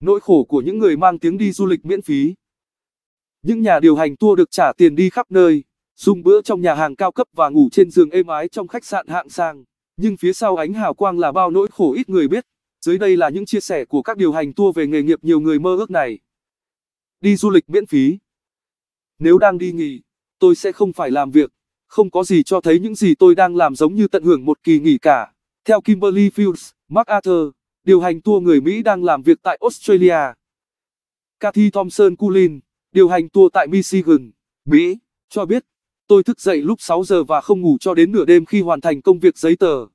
Nỗi khổ của những người mang tiếng đi du lịch miễn phí. Những nhà điều hành tour được trả tiền đi khắp nơi, dùng bữa trong nhà hàng cao cấp và ngủ trên giường êm ái trong khách sạn hạng sang. Nhưng phía sau ánh hào quang là bao nỗi khổ ít người biết. Dưới đây là những chia sẻ của các điều hành tour về nghề nghiệp nhiều người mơ ước này. Đi du lịch miễn phí. Nếu đang đi nghỉ, tôi sẽ không phải làm việc, không có gì cho thấy những gì tôi đang làm giống như tận hưởng một kỳ nghỉ cả. Theo Kimberly Fields, Mark Arthur, điều hành tour người Mỹ đang làm việc tại Australia. Kathy Thompson Cullen, điều hành tour tại Michigan, Mỹ, cho biết, tôi thức dậy lúc 6 giờ và không ngủ cho đến nửa đêm khi hoàn thành công việc giấy tờ.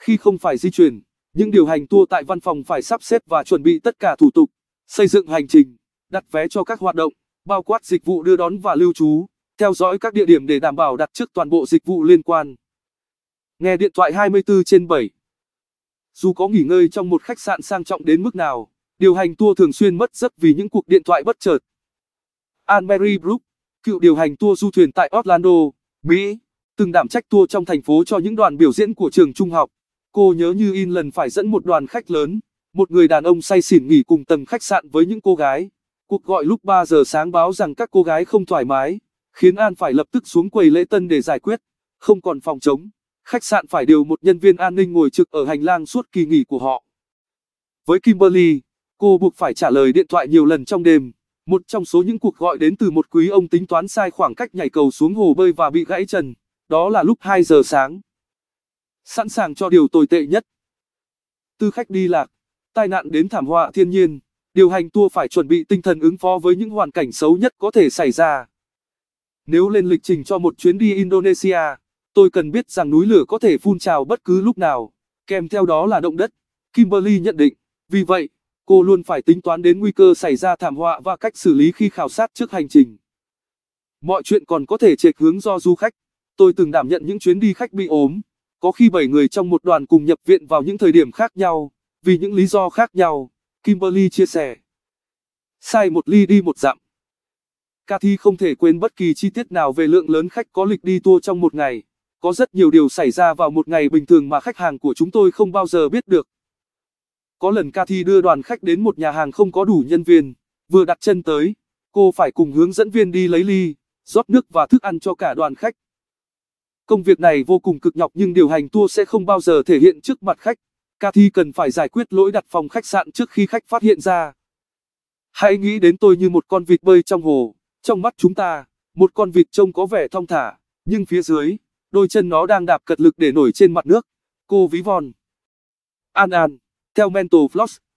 Khi không phải di chuyển, những điều hành tour tại văn phòng phải sắp xếp và chuẩn bị tất cả thủ tục, xây dựng hành trình, đặt vé cho các hoạt động, bao quát dịch vụ đưa đón và lưu trú, theo dõi các địa điểm để đảm bảo đặt trước toàn bộ dịch vụ liên quan. Nghe điện thoại 24 trên 7 dù có nghỉ ngơi trong một khách sạn sang trọng đến mức nào, điều hành tour thường xuyên mất giấc vì những cuộc điện thoại bất chợt. Anne-Marie Brook, cựu điều hành tour du thuyền tại Orlando, Mỹ, từng đảm trách tour trong thành phố cho những đoàn biểu diễn của trường trung học. Cô nhớ như in lần phải dẫn một đoàn khách lớn, một người đàn ông say xỉn nghỉ cùng tầng khách sạn với những cô gái. Cuộc gọi lúc 3 giờ sáng báo rằng các cô gái không thoải mái, khiến An phải lập tức xuống quầy lễ tân để giải quyết, không còn phòng chống khách sạn phải điều một nhân viên an ninh ngồi trực ở hành lang suốt kỳ nghỉ của họ. Với Kimberly, cô buộc phải trả lời điện thoại nhiều lần trong đêm. Một trong số những cuộc gọi đến từ một quý ông tính toán sai khoảng cách nhảy cầu xuống hồ bơi và bị gãy chân, đó là lúc 2 giờ sáng. Sẵn sàng cho điều tồi tệ nhất. Từ khách đi lạc, tai nạn đến thảm họa thiên nhiên, điều hành tour phải chuẩn bị tinh thần ứng phó với những hoàn cảnh xấu nhất có thể xảy ra. Nếu lên lịch trình cho một chuyến đi Indonesia, Tôi cần biết rằng núi lửa có thể phun trào bất cứ lúc nào, kèm theo đó là động đất. Kimberly nhận định. Vì vậy, cô luôn phải tính toán đến nguy cơ xảy ra thảm họa và cách xử lý khi khảo sát trước hành trình. Mọi chuyện còn có thể chệch hướng do du khách. Tôi từng đảm nhận những chuyến đi khách bị ốm, có khi 7 người trong một đoàn cùng nhập viện vào những thời điểm khác nhau, vì những lý do khác nhau, Kimberly chia sẻ. Sai một ly đi một dặm. Cathy không thể quên bất kỳ chi tiết nào về lượng lớn khách có lịch đi tour trong một ngày. Có rất nhiều điều xảy ra vào một ngày bình thường mà khách hàng của chúng tôi không bao giờ biết được. Có lần Cathy đưa đoàn khách đến một nhà hàng không có đủ nhân viên, vừa đặt chân tới, cô phải cùng hướng dẫn viên đi lấy ly, rót nước và thức ăn cho cả đoàn khách. Công việc này vô cùng cực nhọc nhưng điều hành tour sẽ không bao giờ thể hiện trước mặt khách. Cathy cần phải giải quyết lỗi đặt phòng khách sạn trước khi khách phát hiện ra. Hãy nghĩ đến tôi như một con vịt bơi trong hồ, trong mắt chúng ta, một con vịt trông có vẻ thong thả, nhưng phía dưới, đôi chân nó đang đạp cật lực để nổi trên mặt nước. Cô ví von. An An, theo Mental Floss,